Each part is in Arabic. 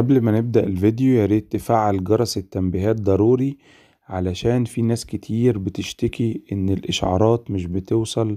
قبل ما نبدأ الفيديو ياريت تفعل جرس التنبيهات ضروري علشان في ناس كتير بتشتكي إن الإشعارات مش بتوصل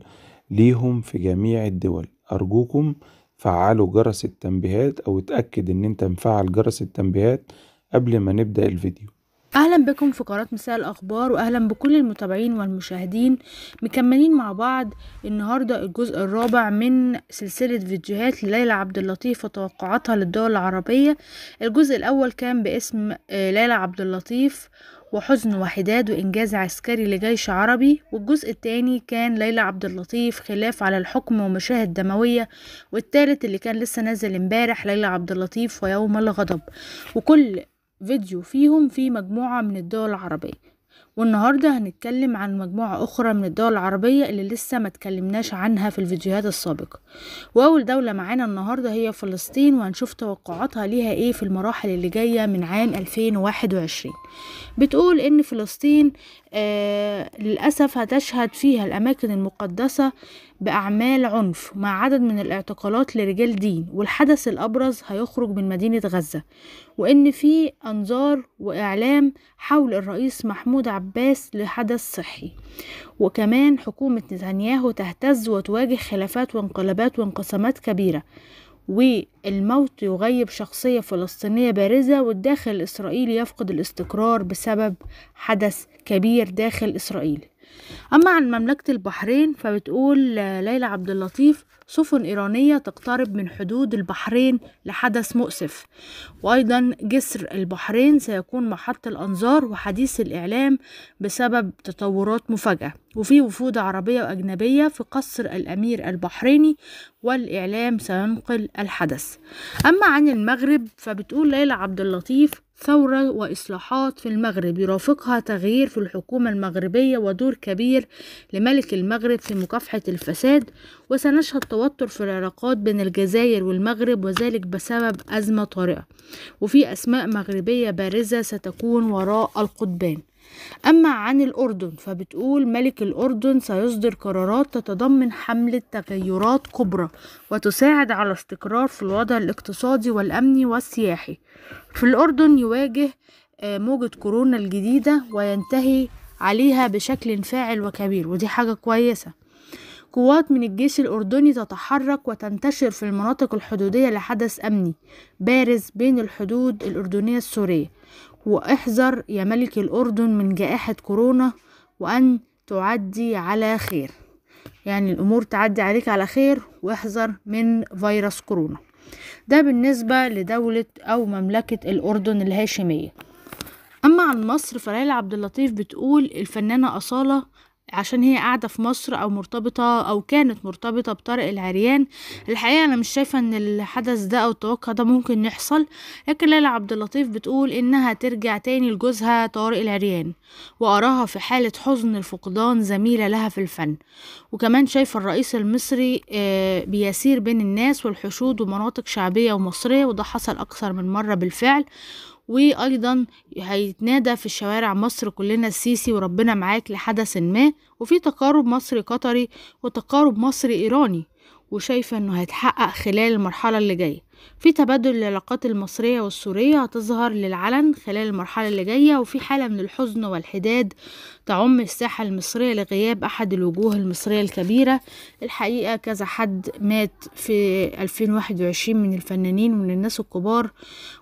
ليهم في جميع الدول أرجوكم فعلوا جرس التنبيهات أو اتأكد إن أنت مفعل جرس التنبيهات قبل ما نبدأ الفيديو اهلا بكم في قناه مساء الاخبار واهلا بكل المتابعين والمشاهدين مكملين مع بعض النهارده الجزء الرابع من سلسله فيديوهات ليلى عبد اللطيف وتوقعاتها للدول العربيه الجزء الاول كان باسم آه، ليلى عبد اللطيف وحزن وحداد وإنجاز عسكري لجيش عربي والجزء الثاني كان ليلى عبد اللطيف خلاف على الحكم ومشاهد دموية والثالث اللي كان لسه نازل امبارح ليلى عبد اللطيف ويوم الغضب وكل فيديو فيهم في مجموعة من الدول العربية والنهاردة هنتكلم عن مجموعة أخرى من الدول العربية اللي لسه ما تكلمناش عنها في الفيديوهات السابقة وأول دولة معانا النهاردة هي فلسطين وهنشوف توقعاتها ليها إيه في المراحل اللي جاية من عام 2021 بتقول إن فلسطين آه للأسف هتشهد فيها الأماكن المقدسة بأعمال عنف مع عدد من الاعتقالات لرجال دين والحدث الأبرز هيخرج من مدينة غزة وإن في أنظار وإعلام حول الرئيس محمود عبد عباس لحدث صحي وكمان حكومة نتنياهو تهتز وتواجه خلافات وانقلابات وانقسامات كبيرة والموت يغيب شخصية فلسطينية بارزة والداخل الإسرائيلي يفقد الاستقرار بسبب حدث كبير داخل إسرائيل أما عن مملكة البحرين فبتقول ليلى عبد اللطيف سفن إيرانية تقترب من حدود البحرين لحدث مؤسف وأيضا جسر البحرين سيكون محط الأنظار وحديث الإعلام بسبب تطورات مفاجئة وفي وفود عربية وأجنبية في قصر الأمير البحريني والإعلام سينقل الحدث أما عن المغرب فبتقول ليلى عبد اللطيف ثورة وإصلاحات في المغرب يرافقها تغيير في الحكومة المغربية ودور كبير لملك المغرب في مكافحة الفساد وسنشهد توتر في العلاقات بين الجزائر والمغرب وذلك بسبب أزمة طارئة وفي أسماء مغربية بارزة ستكون وراء القضبان أما عن الأردن فبتقول ملك الأردن سيصدر قرارات تتضمن حملة تغيرات كبرى وتساعد على استقرار في الوضع الاقتصادي والأمني والسياحي في الأردن يواجه آه، موجة كورونا الجديدة وينتهي عليها بشكل فاعل وكبير ودي حاجة كويسة قوات من الجيش الأردني تتحرك وتنتشر في المناطق الحدودية لحدث أمني بارز بين الحدود الأردنية السورية واحذر يا ملك الأردن من جائحة كورونا وأن تعدي على خير يعني الأمور تعدي عليك على خير واحذر من فيروس كورونا ده بالنسبة لدولة أو مملكة الأردن الهاشمية أما عن مصر فليلى عبد اللطيف بتقول الفنانة أصالة عشان هي قاعدة في مصر أو مرتبطة أو كانت مرتبطة بطارق العريان الحقيقة أنا مش شايفة إن الحدث ده أو التوقع ده ممكن يحصل لكن ليلى عبد اللطيف بتقول إنها ترجع تاني لجوزها طارق العريان وأراها في حالة حزن الفقدان زميلة لها في الفن وكمان شايفة الرئيس المصري آه، بيسير بين الناس والحشود ومناطق شعبية ومصرية وده حصل أكثر من مرة بالفعل وايضا هيتنادى في شوارع مصر كلنا السيسي وربنا معاك لحدث ما وفي تقارب مصري قطري وتقارب مصري ايراني وشايفة انه هيتحقق خلال المرحلة اللي جاية في تبادل العلاقات المصرية والسورية هتظهر للعلن خلال المرحلة اللي جاية وفي حالة من الحزن والحداد تعم الساحة المصرية لغياب أحد الوجوه المصرية الكبيرة الحقيقة كذا حد مات في 2021 من الفنانين ومن الناس الكبار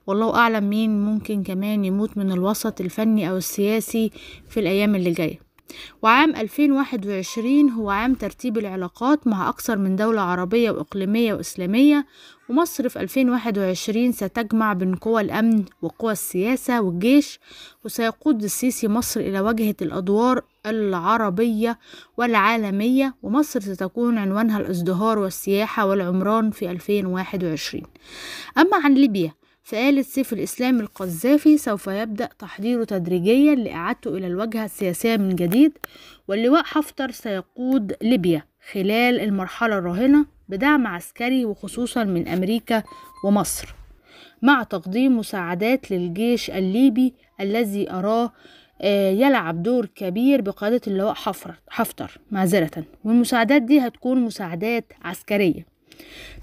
والله أعلم مين ممكن كمان يموت من الوسط الفني أو السياسي في الأيام اللي جايه وعام 2021 هو عام ترتيب العلاقات مع أكثر من دولة عربية وإقليمية وإسلامية ومصر في 2021 ستجمع بين قوى الأمن وقوى السياسة والجيش وسيقود السيسي مصر إلى واجهة الأدوار العربية والعالمية ومصر ستكون عنوانها الازدهار والسياحة والعمران في 2021 أما عن ليبيا فقال سيف الإسلام القذافي سوف يبدأ تحضيره تدريجيا لإعادته إلى الواجهة السياسية من جديد واللواء حفتر سيقود ليبيا خلال المرحلة الراهنة بدعم عسكري وخصوصا من أمريكا ومصر مع تقديم مساعدات للجيش الليبي الذي أراه آه، يلعب دور كبير بقيادة اللواء حفتر معذرة والمساعدات دي هتكون مساعدات عسكرية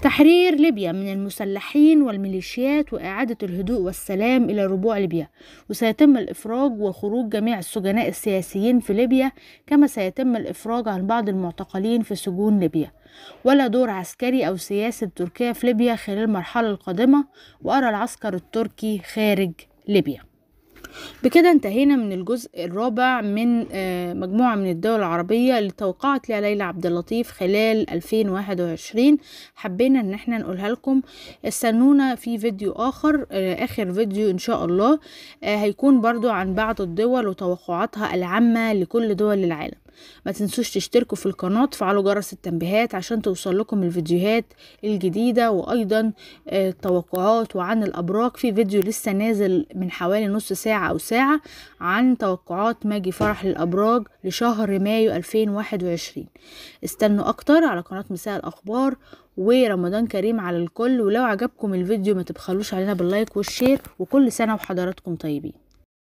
تحرير ليبيا من المسلحين والميليشيات وإعادة الهدوء والسلام إلى ربوع ليبيا وسيتم الإفراج وخروج جميع السجناء السياسيين في ليبيا كما سيتم الإفراج عن بعض المعتقلين في سجون ليبيا ولا دور عسكري أو سياسي لتركيا في ليبيا خلال المرحلة القادمة وأرى العسكر التركي خارج ليبيا بكده انتهينا من الجزء الرابع من آه، مجموعة من الدول العربية اللي توقعت لها ليلى عبد اللطيف خلال 2021 حبينا ان احنا نقولها لكم استنونا في فيديو اخر آه، اخر فيديو ان شاء الله آه، هيكون برضو عن بعض الدول وتوقعاتها العامة لكل دول العالم ما تنسوش تشتركوا في القناة وتفعلوا جرس التنبيهات عشان توصل لكم الفيديوهات الجديدة وأيضا آه، التوقعات وعن الأبراج في فيديو لسه نازل من حوالي نص ساعة أو ساعة عن توقعات ماجي فرح للأبراج لشهر مايو 2021 استنوا أكتر على قناة مساء الأخبار ورمضان كريم على الكل ولو عجبكم الفيديو ما تبخلوش علينا باللايك والشير وكل سنة وحضراتكم طيبين